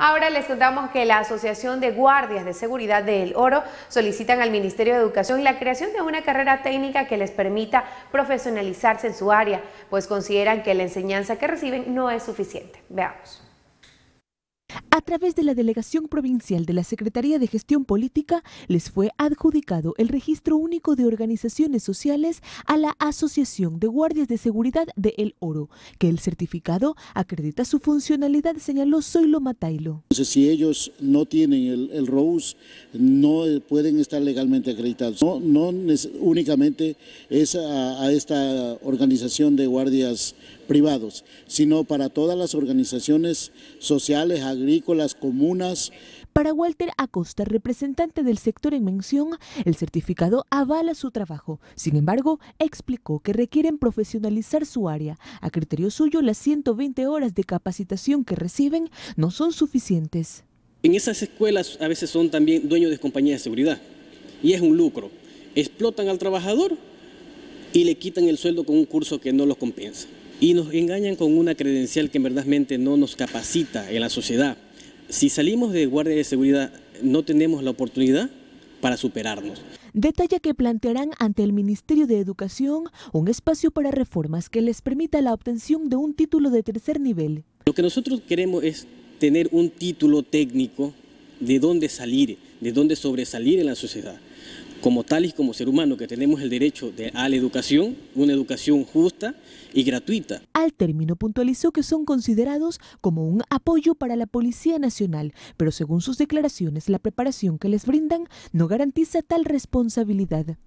Ahora les contamos que la Asociación de Guardias de Seguridad del Oro solicitan al Ministerio de Educación la creación de una carrera técnica que les permita profesionalizarse en su área, pues consideran que la enseñanza que reciben no es suficiente. Veamos a través de la Delegación Provincial de la Secretaría de Gestión Política, les fue adjudicado el registro único de organizaciones sociales a la Asociación de Guardias de Seguridad de El Oro, que el certificado acredita su funcionalidad, señaló Zoilo Matailo. Entonces, si ellos no tienen el, ROUS, no eh, pueden estar legalmente acreditados. No, únicamente es a, a esta organización de guardias privados, sino para todas las organizaciones sociales, agrícolas, comunas. Para Walter Acosta, representante del sector en mención, el certificado avala su trabajo. Sin embargo, explicó que requieren profesionalizar su área. A criterio suyo, las 120 horas de capacitación que reciben no son suficientes. En esas escuelas a veces son también dueños de compañías de seguridad y es un lucro. Explotan al trabajador y le quitan el sueldo con un curso que no los compensa y nos engañan con una credencial que verdaderamente no nos capacita en la sociedad. Si salimos de guardia de seguridad, no tenemos la oportunidad para superarnos. Detalla que plantearán ante el Ministerio de Educación un espacio para reformas que les permita la obtención de un título de tercer nivel. Lo que nosotros queremos es tener un título técnico de dónde salir, de dónde sobresalir en la sociedad como tal y como ser humano que tenemos el derecho de, a la educación, una educación justa y gratuita. Al término puntualizó que son considerados como un apoyo para la Policía Nacional, pero según sus declaraciones la preparación que les brindan no garantiza tal responsabilidad.